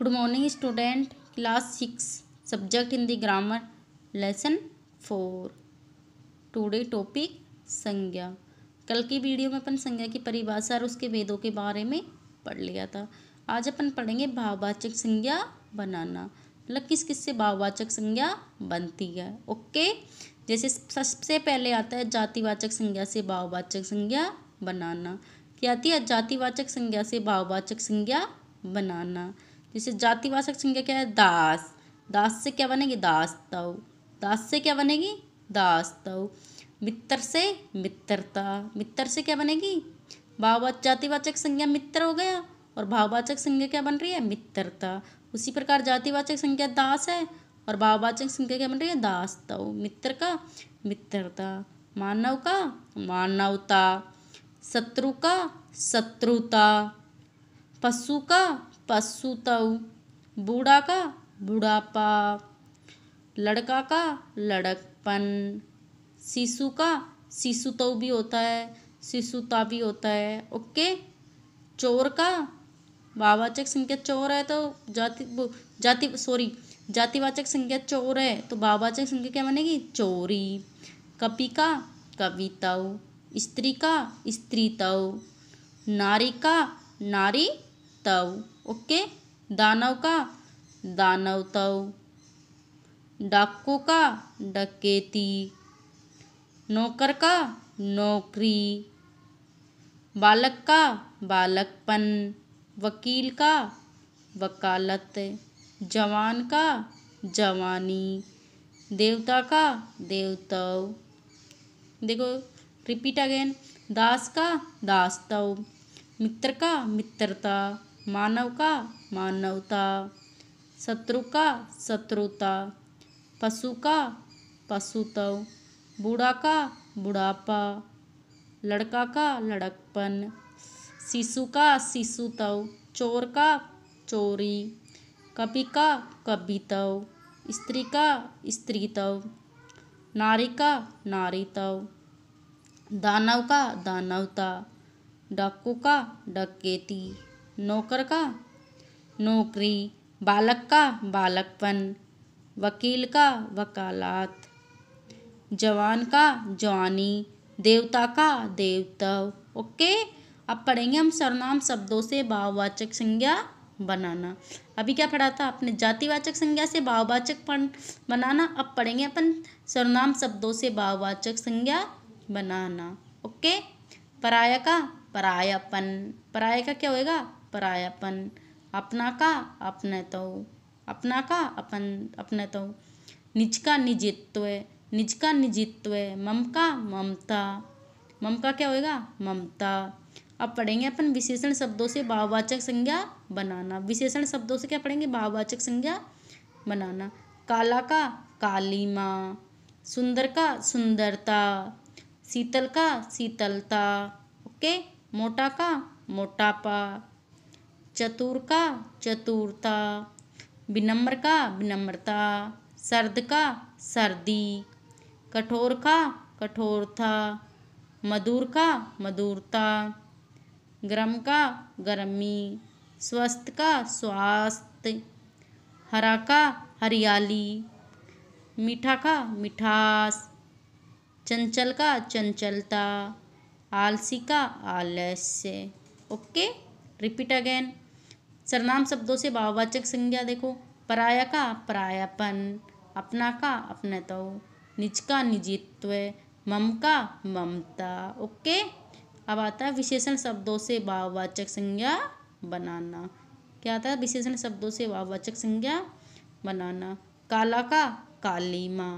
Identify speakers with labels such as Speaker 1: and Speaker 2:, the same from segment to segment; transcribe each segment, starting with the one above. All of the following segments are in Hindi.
Speaker 1: good morning student class six subject Hindi grammar lesson four today topic संज्ञा कल की वीडियो में अपन संज्ञा की परिभाषा और उसके वेदों के बारे में पढ़ लिया था आज अपन पढ़ेंगे भाववाचक संज्ञा बनाना मतलब किस किस से भाववाचक संज्ञा बनती है ओके जैसे सबसे पहले आता है जातिवाचक संज्ञा से भाववाचक संज्ञा बनाना क्या आती है जातिवाचक संज्ञा से भाववाचक संज्ञा बनाना जैसे जातिवाचक संज्ञा क्या है दास दास से क्या बनेगी दास तव दास से क्या बनेगी दास तव मित्र से मित्रता मित्र से क्या बनेगी भाववाच जातिवाचक संज्ञा मित्र हो गया और भाववाचक संज्ञा क्या बन रही है मित्रता उसी प्रकार जातिवाचक संज्ञा दास है और भाववाचक संज्ञा क्या बन रही है दास तव मित्र का मित्रता मानव का मानवता शत्रु का शत्रुता पशु का पशुतऊ बूढ़ा का बुढ़ापा लड़का का लड़कपन शिशु का शिशुतव भी होता है शिशुता भी होता है ओके चोर का बाबाचक संख्या चोर है तो जाति जाति सॉरी जातिवाचक संख्या चोर है तो बाबाचक संख्या क्या बनेगी चोरी कपि का कविताओ स्त्री का स्त्रीतव नारी का नारी तव ओके दानव का दानवतव डाकू का डकेती नौकर का नौकरी बालक का बालकपन वकील का वकालत जवान का जवानी देवता का देवतव देखो रिपीट अगेन दास का दासतव मित्र का मित्रता मानव का मानवता शत्रु का शत्रुता पशु का पशुतव बूढ़ा का बुढ़ापा लड़का का लड़कपन शिशु का शिशुतव चोर का चोरी कवि का कवितव स्त्री का स्त्रीतव नारी का नारीतव दानव का दानवता डाकू का डकेती नौकर का नौकरी बालक का बालकपन वकील का वकालत जवान का जवानी देवता का देवतव ओके अब पढ़ेंगे हम सर्वनाम शब्दों से भाववाचक संज्ञा बनाना अभी क्या पढ़ा था अपने जातिवाचक संज्ञा से भाववाचक बनाना अब पढ़ेंगे अपन सर्वनाम शब्दों से भाववाचक संज्ञा बनाना ओके पराया का परायापन पराया का क्या होएगा परायापन अपना का अपने तो अपना का अपन अपने तो निज का निजित्व निज का निजित्व मम का ममता मम का क्या होएगा ममता अब पढ़ेंगे अपन विशेषण शब्दों से भाववाचक संज्ञा बनाना विशेषण शब्दों से क्या पढ़ेंगे भाववाचक संज्ञा बनाना काला का काली माँ सुंदर का सुंदरता शीतल का शीतलता ओके मोटा का मोटापा चतुर का चतुरता विनम्र का विनम्रता सर्द का सर्दी कठोर का कठोरता मधुर का मधुरता गर्म का गर्मी स्वस्थ का स्वास्थ्य हरा का हरियाली मीठा का मिठास चंचल का चंचलता आलसी का आलस्य ओके रिपीट अगेन सरनाम शब्दों से भाववाचक संज्ञा देखो पराया का परायापन अपना का तो निज का निजित्व मम का ममता ओके अब आता है विशेषण शब्दों से भाववाचक संज्ञा बनाना क्या आता है विशेषण शब्दों से भाववाचक संज्ञा बनाना काला का काली माँ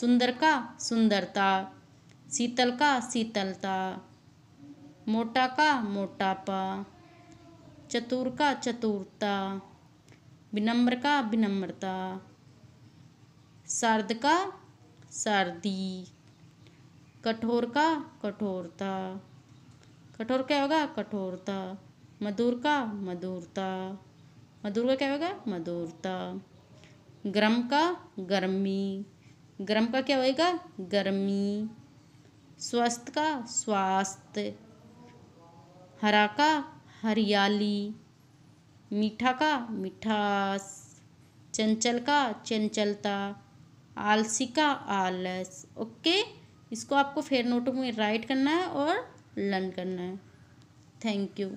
Speaker 1: सुंदर का सुंदरता शीतल का शीतलता मोटा का मोटापा चतुर का चतुरता विनम्र का विनम्रता सर्द का सर्दी कठोर का कठोरता कठोर क्या होगा कठोरता मधुर का मधुरता मधुर का क्या होगा मधुरता गर्म का गर्मी गर्म का क्या होएगा गर्मी स्वस्थ का स्वास्थ्य हरा का हरियाली मीठा का मिठास चंचल का चंचलता आलसी का आलस ओके इसको आपको फेयर नोटों में राइट करना है और लर्न करना है थैंक यू